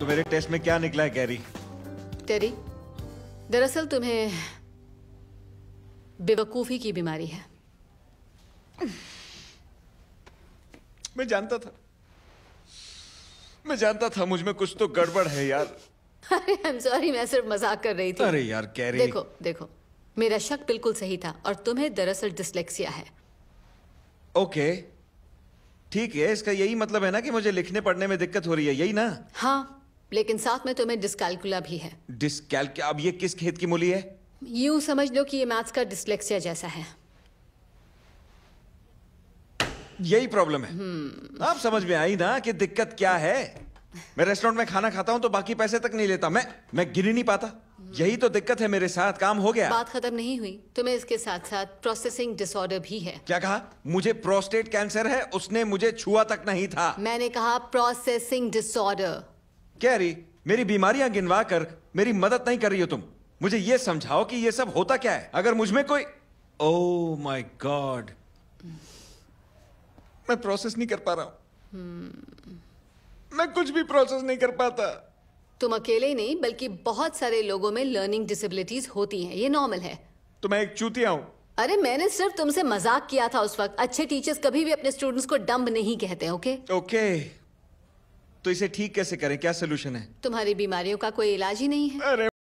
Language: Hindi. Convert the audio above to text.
तो मेरे टेस्ट में क्या निकला है कैरी कैरी दरअसल तुम्हें बेवकूफी की बीमारी है मैं जानता था मैं जानता था मुझ में कुछ तो गड़बड़ है यार अरे सॉरी मैं सिर्फ मजाक कर रही थी अरे यार कैरी देखो देखो मेरा शक बिल्कुल सही था और तुम्हें दरअसल डिस्लेक्सिया है ओके ठीक है इसका यही मतलब है ना कि मुझे लिखने पढ़ने में दिक्कत हो रही है यही ना हाँ लेकिन साथ में तुम्हें डिस्कैलकुला भी है डिस्कैलकुला अब ये किस खेत की मूली है यूं समझ लो कि ये मैथ्स का डिस्लेक्सिया जैसा है यही प्रॉब्लम है हम्म। आप समझ में आई ना कि दिक्कत क्या है मैं रेस्टोरेंट में खाना खाता हूँ तो बाकी पैसे तक नहीं लेता मैं मैं गिन ही नहीं पाता यही तो दिक्कत है मेरे साथ काम हो गया बात खत्म नहीं हुई तुम्हें इसके साथ साथ प्रोसेसिंग डिसऑर्डर भी है क्या कहा मुझे प्रोस्टेट कैंसर है उसने मुझे छुआ तक नहीं था मैंने कहा प्रोसेसिंग डिसऑर्डर कैरी मेरी बीमारियां गिनवा कर मेरी मदद नहीं कर रही हो तुम मुझे ये समझाओ कि ये सब होता क्या है अगर मुझ में कोई ओ माय गॉड मैं प्रोसेस नहीं कर पा रहा हूं hmm. मैं कुछ भी प्रोसेस नहीं कर पाता तुम अकेले ही नहीं बल्कि बहुत सारे लोगों में लर्निंग डिसेबिलिटीज होती हैं ये नॉर्मल है तो मैं एक चूतिया हूँ अरे मैंने सिर्फ तुमसे मजाक किया था उस वक्त अच्छे टीचर्स कभी भी अपने स्टूडेंट्स को डम्ब नहीं कहते ओके ओके okay. तो इसे ठीक कैसे करें क्या सोल्यूशन है तुम्हारी बीमारियों का कोई इलाज ही नहीं है अरे